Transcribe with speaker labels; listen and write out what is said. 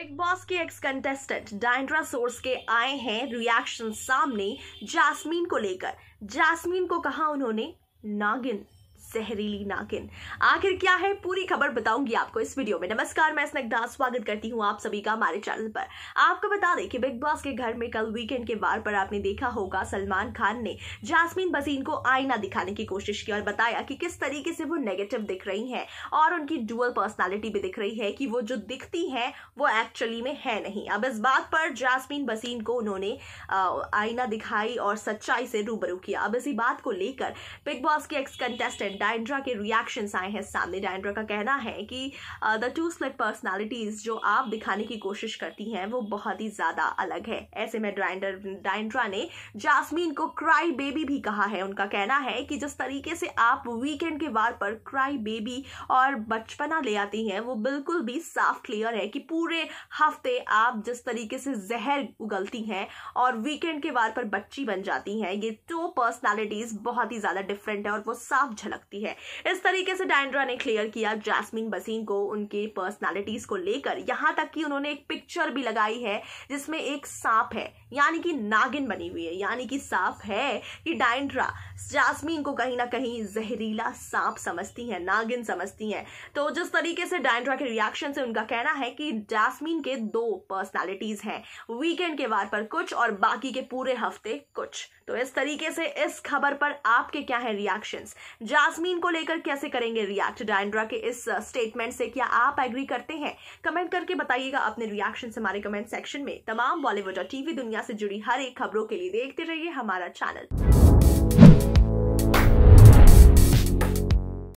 Speaker 1: big Boss के ex contestant Diandra Soares के आए हैं रिएक्शन सामने जासमीन को लेकर जासमीन को कहा उन्होंने नागिन जहरीली नागिन आखिर क्या है पूरी खबर बताऊंगी आपको इस वीडियो में नमस्कार मैं स्नग्धा स्वागत करती हूँ आप सभी का हमारे चैनल पर आपको बता दें कि बिग बॉस के घर में कल वीकेंड के वार पर आपने देखा होगा सलमान खान ने जासमीन बसीन को आईना दिखाने की कोशिश की और बताया कि किस तरीके से वो नेगेटिव दिख रही है और उनकी डुअल पर्सनैलिटी भी दिख रही है कि वो जो दिखती है वो एक्चुअली में है नहीं अब इस बात पर जासमीन बसीन को उन्होंने आईना दिखाई और सच्चाई से रूबरू किया अब इसी बात को लेकर बिग बॉस के एक्स कंटेस्टेंट डायंड्रा के रिएक्शंस आए हैं सामने डायंड्रा का कहना है कि द टू स्प्लिट पर्सनालिटीज जो आप दिखाने की कोशिश करती हैं वो बहुत ही ज़्यादा अलग है ऐसे में डायंडर डायंड्रा ने जासमीन को क्राई बेबी भी कहा है उनका कहना है कि जिस तरीके से आप वीकेंड के वार पर क्राई बेबी और बचपना ले आती हैं वो बिल्कुल भी साफ क्लियर है कि पूरे हफ्ते आप जिस तरीके से जहर उगलती हैं और वीकेंड के वार पर बच्ची बन जाती हैं ये टू पर्सनैलिटीज़ बहुत ही ज़्यादा डिफरेंट है और वो साफ झलकती सकती है इस तरीके से डायंड्रा ने क्लियर किया जैस्मिन बसीन को उनकी पर्सनालिटीज को लेकर यहाँ तक कि उन्होंने एक पिक्चर भी लगाई है जिसमें एक सांप है यानी कि नागिन बनी हुई है यानी कि सांप है कि डायंड्रा जासमीन को कहीं ना कहीं जहरीला सांप समझती हैं नागिन समझती हैं तो जिस तरीके से डायंड्रा के रिएक्शन से उनका कहना है कि जासमीन के दो पर्सनालिटीज हैं वीकेंड के वार पर कुछ और बाकी के पूरे हफ्ते कुछ तो इस तरीके से इस खबर पर आपके क्या है रिएक्शन जासमीन यास्मीन को लेकर कैसे करेंगे रिएक्ट डायंड्रा के इस स्टेटमेंट से क्या आप एग्री करते हैं कमेंट करके बताइएगा अपने रिएक्शन हमारे कमेंट सेक्शन में तमाम बॉलीवुड और टीवी दुनिया से जुड़ी हर एक खबरों के लिए देखते रहिए हमारा चैनल